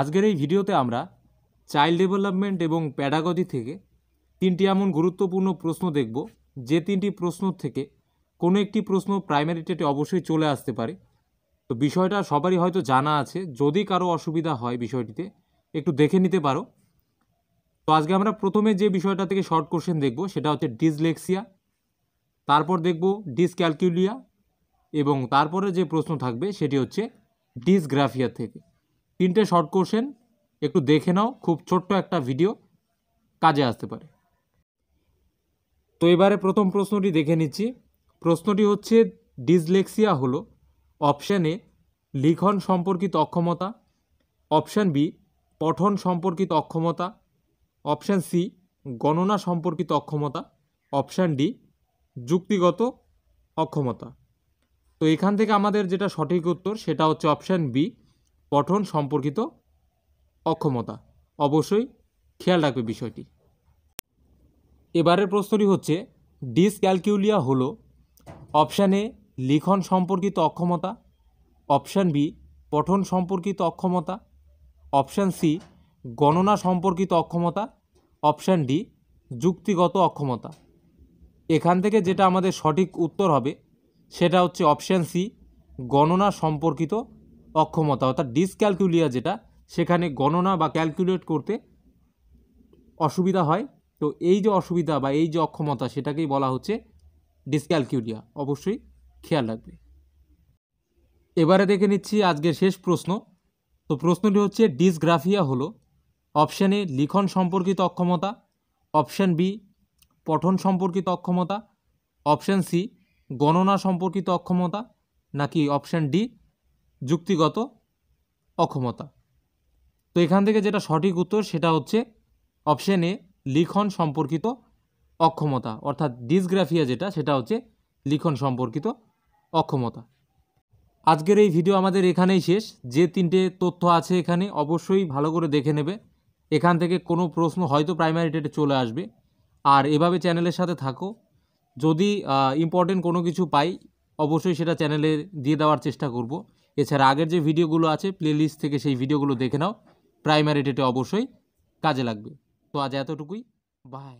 আজকের এই ভিডিওতে আমরা চাইল্ড ডেভেলপমেন্ট এবং প্যাডাগজি থেকে তিনটি এমন গুরুত্বপূর্ণ প্রশ্ন দেখব যে তিনটি প্রশ্ন থেকে কোনো একটি প্রশ্ন প্রাইমারি টেটে অবশ্যই চলে আসতে পারে তো বিষয়টা সবারই হয়তো জানা আছে যদি কারো অসুবিধা হয় বিষয়টিতে একটু দেখে নিতে পারো তো আজকে আমরা প্রথমে যে বিষয়টা থেকে শর্ট কোশ্চেন দেখব সেটা হচ্ছে ডিসলেক্সিয়া তারপর দেখব ডিসক্যালকুলিয়া এবং তারপরে যে প্রশ্ন থাকবে সেটি হচ্ছে ডিসগ্রাফিয়া থেকে তিনটে শর্ট কোশ্চেন একটু দেখে নাও খুব ছোট্ট একটা ভিডিও কাজে আসতে পারে তো এবারে প্রথম প্রশ্নটি দেখে নিচ্ছি প্রশ্নটি হচ্ছে ডিসলেক্সিয়া হলো অপশান এ লিখন সম্পর্কিত অক্ষমতা অপশান বি পঠন সম্পর্কিত অক্ষমতা অপশান সি গণনা সম্পর্কিত অক্ষমতা অপশান ডি যুক্তিগত অক্ষমতা তো এখান থেকে আমাদের যেটা সঠিক উত্তর সেটা হচ্ছে অপশান বি পঠন সম্পর্কিত অক্ষমতা অবশ্যই খেয়াল রাখবে বিষয়টি এবারের প্রশ্নটি হচ্ছে ডিসক্যালকিউলিয়া হল অপশান এ লিখন সম্পর্কিত অক্ষমতা অপশান বি পঠন সম্পর্কিত অক্ষমতা অপশান সি গণনা সম্পর্কিত অক্ষমতা অপশান ডি যুক্তিগত অক্ষমতা এখান থেকে যেটা আমাদের সঠিক উত্তর হবে সেটা হচ্ছে অপশান সি গণনা সম্পর্কিত অক্ষমতা অর্থাৎ ডিসক্যালকুলিয়া যেটা সেখানে গণনা বা ক্যালকুলেট করতে অসুবিধা হয় তো এই যে অসুবিধা বা এই যে অক্ষমতা সেটাকেই বলা হচ্ছে ডিসক্যালকুলিয়া অবশ্যই খেয়াল রাখবে এবারে দেখে নিচ্ছি আজকের শেষ প্রশ্ন তো প্রশ্নটি হচ্ছে ডিসগ্রাফিয়া হলো অপশান এ লিখন সম্পর্কিত অক্ষমতা অপশান বি পঠন সম্পর্কিত অক্ষমতা অপশান সি গণনা সম্পর্কিত অক্ষমতা নাকি অপশান ডি যুক্তিগত অক্ষমতা তো এখান থেকে যেটা সঠিক উত্তর সেটা হচ্ছে অপশান এ লিখন সম্পর্কিত অক্ষমতা অর্থাৎ ডিসগ্রাফিয়া যেটা সেটা হচ্ছে লিখন সম্পর্কিত অক্ষমতা আজকের এই ভিডিও আমাদের এখানেই শেষ যে তিনটে তথ্য আছে এখানে অবশ্যই ভালো করে দেখে নেবে এখান থেকে কোনো প্রশ্ন হয়তো প্রাইমারি ডেটে চলে আসবে আর এভাবে চ্যানেলের সাথে থাকো যদি ইম্পর্টেন্ট কোনো কিছু পাই অবশ্যই সেটা চ্যানেলে দিয়ে দেওয়ার চেষ্টা করব এছাড়া আগের যে ভিডিওগুলো আছে প্লেলিস্ট থেকে সেই ভিডিওগুলো দেখে নাও প্রাইমারি ডেটে অবশ্যই কাজে লাগবে তো আজ এতটুকুই বাই